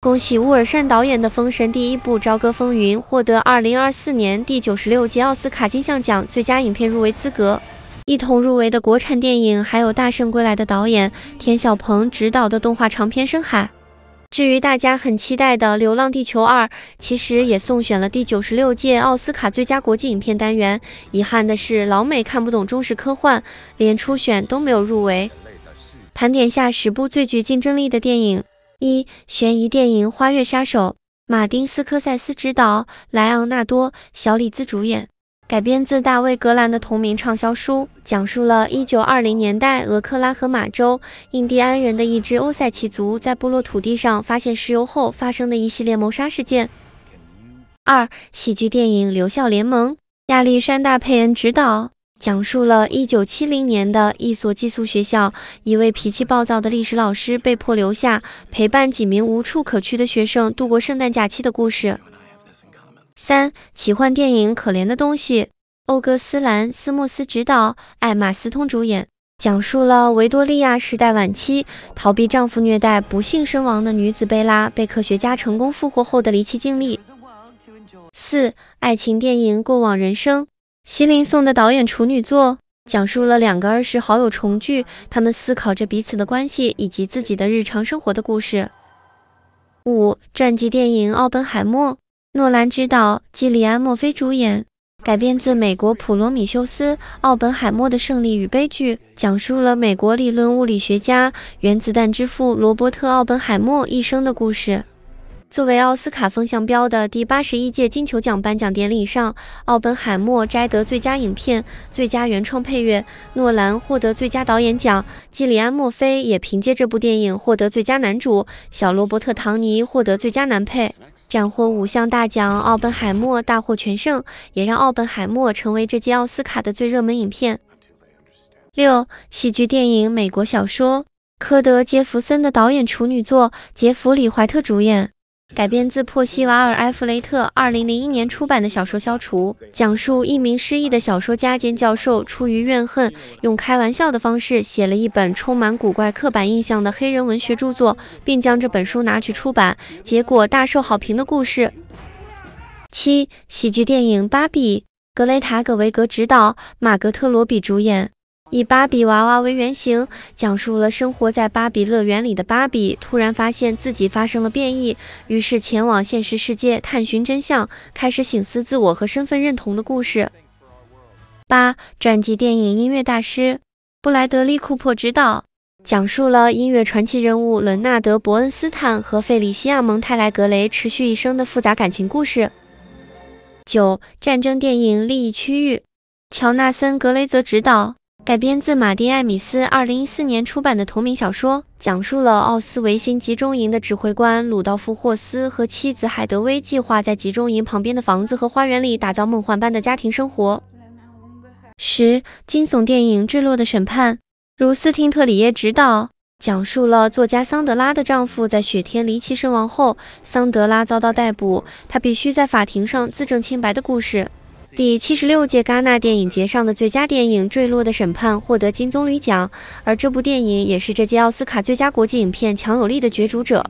恭喜乌尔善导演的《封神第一部：朝歌风云》获得2024年第96届奥斯卡金像奖最佳影片入围资格。一同入围的国产电影还有《大圣归来》的导演田晓鹏执导的动画长片《深海》。至于大家很期待的《流浪地球二》，其实也送选了第96届奥斯卡最佳国际影片单元。遗憾的是，老美看不懂中式科幻，连初选都没有入围。盘点下十部最具竞争力的电影。一悬疑电影《花月杀手》，马丁斯科塞斯执导，莱昂纳多、小李子主演，改编自大卫格兰的同名畅销书，讲述了一九二零年代俄克拉荷马州印第安人的一支欧塞奇族在部落土地上发现石油后发生的一系列谋杀事件。二喜剧电影《留校联盟》，亚历山大佩恩执导。讲述了一九七零年的一所寄宿学校，一位脾气暴躁的历史老师被迫留下，陪伴几名无处可去的学生度过圣诞假期的故事。三奇幻电影《可怜的东西》，欧格斯·兰斯莫斯执导，艾玛·斯通主演，讲述了维多利亚时代晚期逃避丈夫虐待、不幸身亡的女子贝拉被科学家成功复活后的离奇经历。四爱情电影《过往人生》。席琳颂的导演处女作，讲述了两个儿时好友重聚，他们思考着彼此的关系以及自己的日常生活的故事。五传记电影《奥本海默》，诺兰执导，基里安·墨菲主演，改编自美国《普罗米修斯》《奥本海默的胜利与悲剧》，讲述了美国理论物理学家、原子弹之父罗伯特·奥本海默一生的故事。作为奥斯卡风向标的第八十一届金球奖颁奖典礼上，奥本海默摘得最佳影片、最佳原创配乐；诺兰获得最佳导演奖，基里安·墨菲也凭借这部电影获得最佳男主，小罗伯特·唐尼获得最佳男配，斩获五项大奖，奥本海默大获全胜，也让奥本海默成为这届奥斯卡的最热门影片。六，喜剧电影《美国小说》，科德·杰弗森的导演处女作，杰弗里·怀特主演。改编自珀西瓦尔·埃弗雷特二零零一年出版的小说《消除》，讲述一名失意的小说家兼教授出于怨恨，用开玩笑的方式写了一本充满古怪刻板印象的黑人文学著作，并将这本书拿去出版，结果大受好评的故事。七喜剧电影，芭比·格雷塔·葛维格执导，马格特·罗比主演。以芭比娃娃为原型，讲述了生活在芭比乐园里的芭比突然发现自己发生了变异，于是前往现实世界探寻真相，开始醒思自我和身份认同的故事。八传记电影音乐大师布莱德利库珀执导，讲述了音乐传奇人物伦纳德伯恩斯坦和费里西亚蒙泰莱格雷持续一生的复杂感情故事。九战争电影利益区域，乔纳森格雷泽执导。改编自马丁·艾米斯二零一四年出版的同名小说，讲述了奥斯维辛集中营的指挥官鲁道夫·霍斯和妻子海德薇计划在集中营旁边的房子和花园里打造梦幻般的家庭生活。十惊悚电影《坠落的审判》如斯汀特里耶执导，讲述了作家桑德拉的丈夫在雪天离奇身亡后，桑德拉遭到逮捕，她必须在法庭上自证清白的故事。第七十六届戛纳电影节上的最佳电影《坠落的审判》获得金棕榈奖，而这部电影也是这届奥斯卡最佳国际影片强有力的角逐者。